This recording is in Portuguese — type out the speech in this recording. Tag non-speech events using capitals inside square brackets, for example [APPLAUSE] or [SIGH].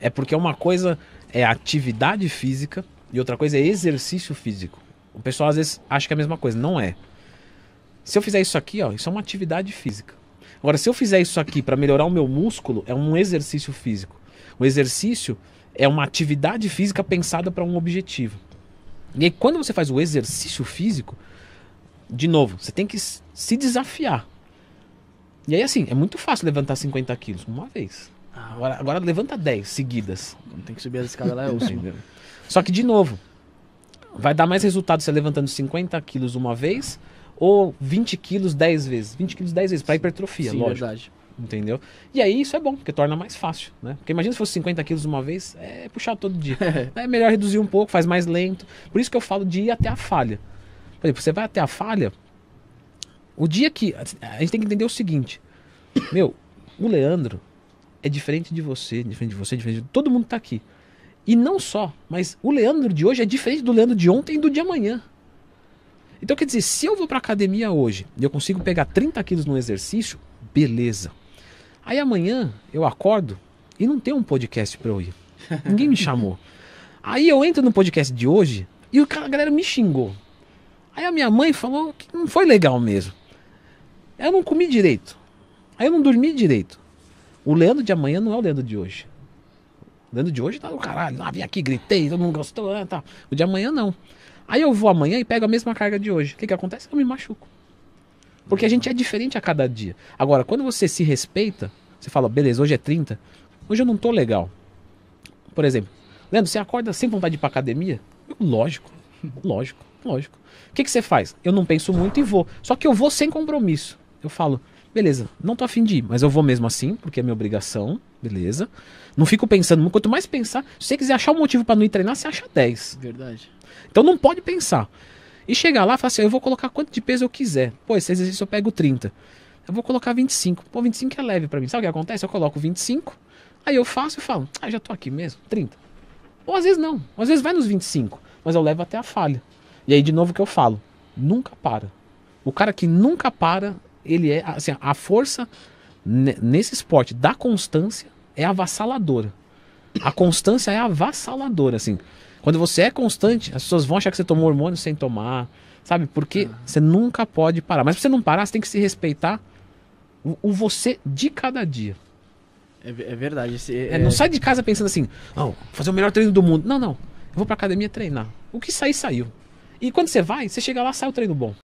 É porque uma coisa é atividade física e outra coisa é exercício físico. O pessoal às vezes acha que é a mesma coisa, não é. Se eu fizer isso aqui, ó, isso é uma atividade física. Agora, se eu fizer isso aqui para melhorar o meu músculo, é um exercício físico. O exercício é uma atividade física pensada para um objetivo. E aí, quando você faz o exercício físico, de novo, você tem que se desafiar. E aí, assim, é muito fácil levantar 50 quilos uma vez. Ah, agora, agora levanta 10 seguidas. Tem que subir as escadas lá, é osso. [LAUGHS] Só que, de novo, vai dar mais resultado você levantando 50 quilos uma vez ou 20 quilos 10 vezes. 20 quilos 10 vezes, para hipertrofia, Sim, lógico. Verdade. Entendeu? E aí isso é bom, porque torna mais fácil, né? Porque imagina se fosse 50 quilos uma vez, é puxar todo dia. [LAUGHS] é melhor reduzir um pouco, faz mais lento. Por isso que eu falo de ir até a falha. Por exemplo, você vai até a falha, o dia que. A gente tem que entender o seguinte: Meu, o Leandro, é diferente de você, diferente de você, diferente de todo mundo que tá aqui. E não só, mas o Leandro de hoje é diferente do Leandro de ontem e do de amanhã. Então quer dizer, se eu vou para academia hoje e eu consigo pegar 30 quilos no exercício, beleza. Aí amanhã eu acordo e não tem um podcast para eu ir. Ninguém me [LAUGHS] chamou. Aí eu entro no podcast de hoje e o cara, a galera me xingou. Aí a minha mãe falou que não foi legal mesmo. Eu não comi direito. Aí eu não dormi direito. O Leandro de amanhã não é o Leandro de hoje. O Leandro de hoje tá no caralho, lá ah, vim aqui, gritei, todo mundo gostou, né, Tá. O de amanhã não. Aí eu vou amanhã e pego a mesma carga de hoje. O que, que acontece? Eu me machuco. Porque a gente é diferente a cada dia. Agora, quando você se respeita, você fala, beleza, hoje é 30, hoje eu não tô legal. Por exemplo, Leandro, você acorda sem vontade de ir pra academia? Lógico, lógico, lógico. O que, que você faz? Eu não penso muito e vou. Só que eu vou sem compromisso. Eu falo, Beleza, não tô afim de ir, mas eu vou mesmo assim, porque é minha obrigação, beleza. Não fico pensando, quanto mais pensar, se você quiser achar um motivo para não ir treinar, você acha 10. Verdade. Então não pode pensar. E chegar lá e falar assim, ah, eu vou colocar quanto de peso eu quiser. Pô, esse exercício eu pego 30. Eu vou colocar 25. Pô, 25 é leve para mim. Sabe o que acontece? Eu coloco 25, aí eu faço e falo, ah, já tô aqui mesmo, 30. Ou às vezes não, às vezes vai nos 25, mas eu levo até a falha. E aí de novo que eu falo, nunca para. O cara que nunca para ele é assim, a força nesse esporte da constância é avassaladora. A constância é avassaladora, assim. Quando você é constante, as pessoas vão achar que você tomou hormônio sem tomar, sabe? Porque você nunca pode parar. Mas pra você não parar, você tem que se respeitar o, o você de cada dia. É, é verdade. Esse, é, é... não é. sai de casa pensando assim, não, fazer o melhor treino do mundo. Não, não. Eu vou pra academia treinar. O que sair, saiu. E quando você vai, você chega lá, sai o treino bom.